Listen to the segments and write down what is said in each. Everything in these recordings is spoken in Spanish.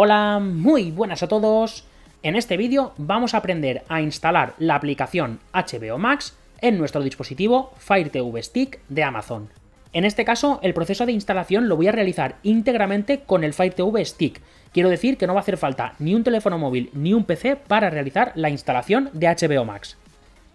Hola, muy buenas a todos. En este vídeo vamos a aprender a instalar la aplicación HBO Max en nuestro dispositivo Fire TV Stick de Amazon. En este caso, el proceso de instalación lo voy a realizar íntegramente con el Fire TV Stick. Quiero decir que no va a hacer falta ni un teléfono móvil ni un PC para realizar la instalación de HBO Max.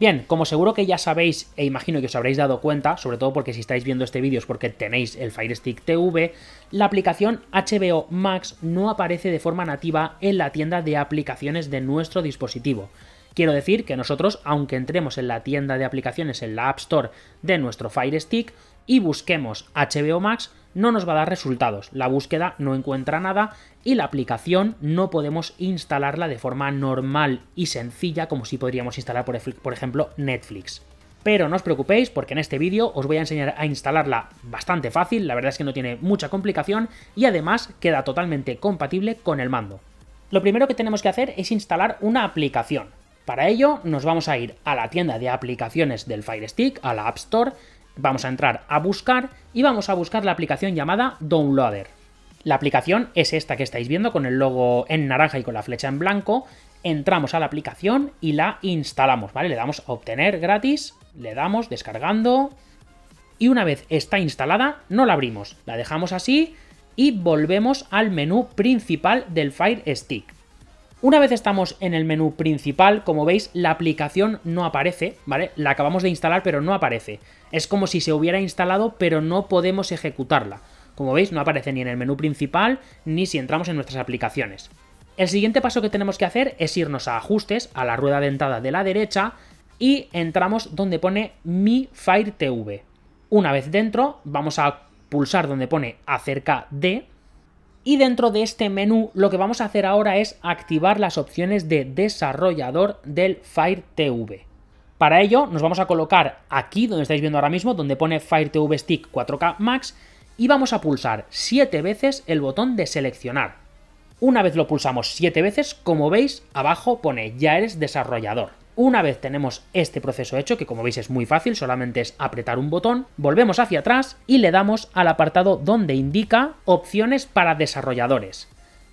Bien, como seguro que ya sabéis e imagino que os habréis dado cuenta, sobre todo porque si estáis viendo este vídeo es porque tenéis el Fire Stick TV, la aplicación HBO Max no aparece de forma nativa en la tienda de aplicaciones de nuestro dispositivo. Quiero decir que nosotros, aunque entremos en la tienda de aplicaciones en la App Store de nuestro Fire Stick y busquemos HBO Max, no nos va a dar resultados. La búsqueda no encuentra nada y la aplicación no podemos instalarla de forma normal y sencilla como si podríamos instalar, por ejemplo, Netflix. Pero no os preocupéis porque en este vídeo os voy a enseñar a instalarla bastante fácil, la verdad es que no tiene mucha complicación y además queda totalmente compatible con el mando. Lo primero que tenemos que hacer es instalar una aplicación. Para ello nos vamos a ir a la tienda de aplicaciones del Fire Stick, a la App Store, Vamos a entrar a buscar y vamos a buscar la aplicación llamada Downloader. La aplicación es esta que estáis viendo con el logo en naranja y con la flecha en blanco. Entramos a la aplicación y la instalamos, ¿vale? Le damos a obtener gratis, le damos descargando y una vez está instalada no la abrimos, la dejamos así y volvemos al menú principal del Fire Stick. Una vez estamos en el menú principal, como veis, la aplicación no aparece, ¿vale? La acabamos de instalar, pero no aparece. Es como si se hubiera instalado, pero no podemos ejecutarla. Como veis, no aparece ni en el menú principal, ni si entramos en nuestras aplicaciones. El siguiente paso que tenemos que hacer es irnos a ajustes, a la rueda dentada de la derecha, y entramos donde pone Mi Fire TV. Una vez dentro, vamos a pulsar donde pone acerca de, y dentro de este menú lo que vamos a hacer ahora es activar las opciones de desarrollador del Fire TV. Para ello nos vamos a colocar aquí donde estáis viendo ahora mismo, donde pone Fire TV Stick 4K Max, y vamos a pulsar 7 veces el botón de seleccionar. Una vez lo pulsamos 7 veces, como veis, abajo pone ya eres desarrollador. Una vez tenemos este proceso hecho, que como veis es muy fácil, solamente es apretar un botón, volvemos hacia atrás y le damos al apartado donde indica opciones para desarrolladores.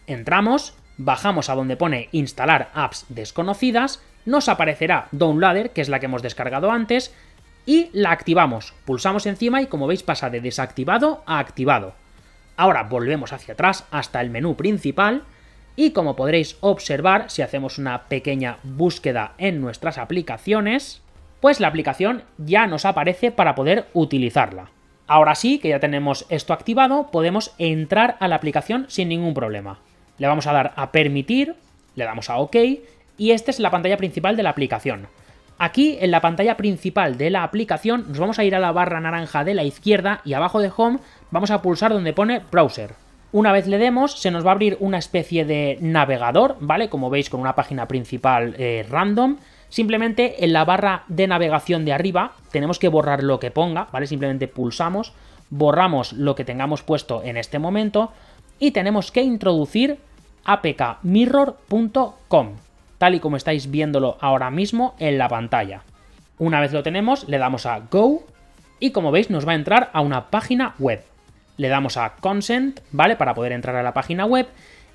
Entramos, bajamos a donde pone instalar apps desconocidas, nos aparecerá Downloader, que es la que hemos descargado antes, y la activamos. Pulsamos encima y como veis pasa de desactivado a activado. Ahora volvemos hacia atrás hasta el menú principal y como podréis observar, si hacemos una pequeña búsqueda en nuestras aplicaciones, pues la aplicación ya nos aparece para poder utilizarla. Ahora sí, que ya tenemos esto activado, podemos entrar a la aplicación sin ningún problema. Le vamos a dar a permitir, le damos a OK y esta es la pantalla principal de la aplicación. Aquí en la pantalla principal de la aplicación nos vamos a ir a la barra naranja de la izquierda y abajo de Home vamos a pulsar donde pone Browser. Una vez le demos, se nos va a abrir una especie de navegador, ¿vale? Como veis con una página principal eh, random. Simplemente en la barra de navegación de arriba tenemos que borrar lo que ponga, ¿vale? Simplemente pulsamos, borramos lo que tengamos puesto en este momento y tenemos que introducir apkmirror.com, tal y como estáis viéndolo ahora mismo en la pantalla. Una vez lo tenemos, le damos a Go y como veis nos va a entrar a una página web le damos a consent, ¿vale? Para poder entrar a la página web.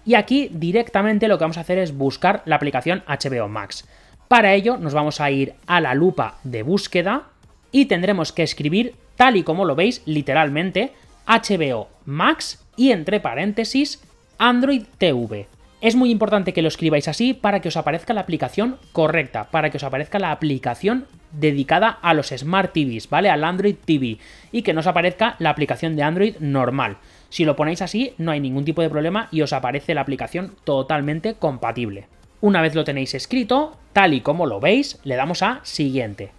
Y aquí directamente lo que vamos a hacer es buscar la aplicación HBO Max. Para ello nos vamos a ir a la lupa de búsqueda y tendremos que escribir, tal y como lo veis, literalmente, HBO Max y entre paréntesis Android TV. Es muy importante que lo escribáis así para que os aparezca la aplicación correcta, para que os aparezca la aplicación dedicada a los Smart TVs, ¿vale? Al Android TV y que nos aparezca la aplicación de Android normal. Si lo ponéis así, no hay ningún tipo de problema y os aparece la aplicación totalmente compatible. Una vez lo tenéis escrito, tal y como lo veis, le damos a siguiente.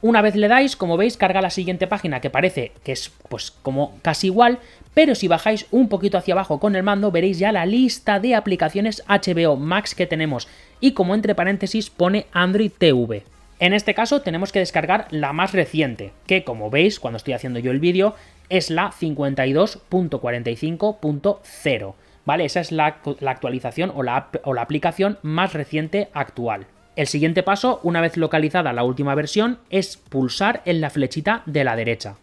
Una vez le dais, como veis, carga la siguiente página que parece que es pues como casi igual, pero si bajáis un poquito hacia abajo con el mando veréis ya la lista de aplicaciones HBO Max que tenemos y como entre paréntesis pone Android TV. En este caso tenemos que descargar la más reciente, que como veis cuando estoy haciendo yo el vídeo, es la 52.45.0. ¿Vale? Esa es la, actualización o o la aplicación más reciente actual. El siguiente paso, una vez localizada la última versión, es pulsar en la flechita de la derecha.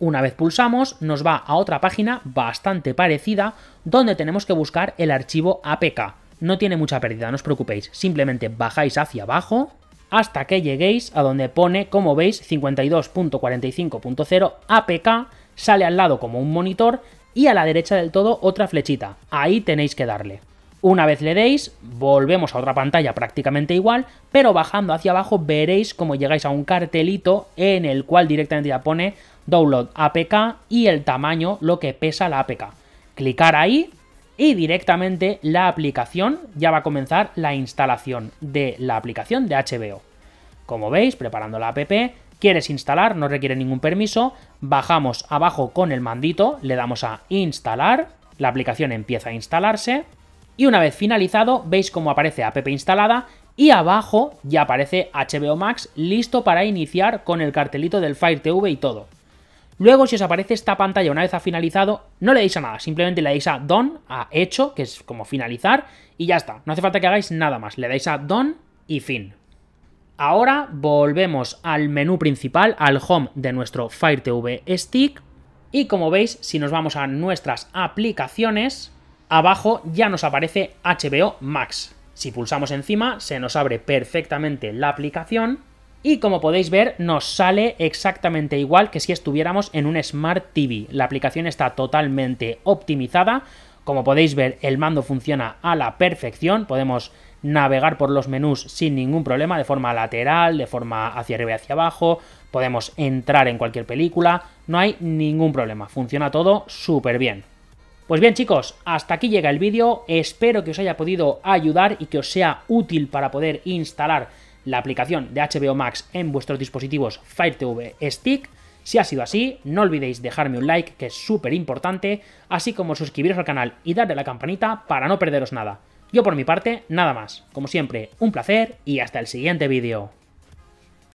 Una vez pulsamos, nos va a otra página bastante parecida donde tenemos que buscar el archivo APK no tiene mucha pérdida, no os preocupéis, simplemente bajáis hacia abajo hasta que lleguéis a donde pone, como veis, 52.45.0 APK, sale al lado como un monitor y a la derecha del todo otra flechita, ahí tenéis que darle. Una vez le deis, volvemos a otra pantalla prácticamente igual, pero bajando hacia abajo veréis cómo llegáis a un cartelito en el cual directamente ya pone Download APK y el tamaño, lo que pesa la APK. Clicar ahí y directamente la aplicación ya va a comenzar la instalación de la aplicación de HBO. Como veis, preparando la app, quieres instalar, no requiere ningún permiso, bajamos abajo con el mandito, le damos a instalar, la aplicación empieza a instalarse y una vez finalizado veis cómo aparece app instalada y abajo ya aparece HBO Max listo para iniciar con el cartelito del Fire TV y todo. Luego, si os aparece esta pantalla una vez ha finalizado, no le dais a nada, simplemente le dais a DON, a hecho, que es como finalizar, y ya está. No hace falta que hagáis nada más, le dais a DON y fin. Ahora volvemos al menú principal, al home de nuestro Fire TV Stick, y como veis, si nos vamos a nuestras aplicaciones, abajo ya nos aparece HBO Max. Si pulsamos encima, se nos abre perfectamente la aplicación y como podéis ver, nos sale exactamente igual que si estuviéramos en un Smart TV. La aplicación está totalmente optimizada. Como podéis ver, el mando funciona a la perfección. Podemos navegar por los menús sin ningún problema, de forma lateral, de forma hacia arriba y hacia abajo, podemos entrar en cualquier película, no hay ningún problema, funciona todo súper bien. Pues bien chicos, hasta aquí llega el vídeo, espero que os haya podido ayudar y que os sea útil para poder instalar la aplicación de HBO Max en vuestros dispositivos Fire TV Stick. Si ha sido así, no olvidéis dejarme un like, que es súper importante, así como suscribiros al canal y darle a la campanita para no perderos nada. Yo por mi parte, nada más. Como siempre, un placer y hasta el siguiente vídeo.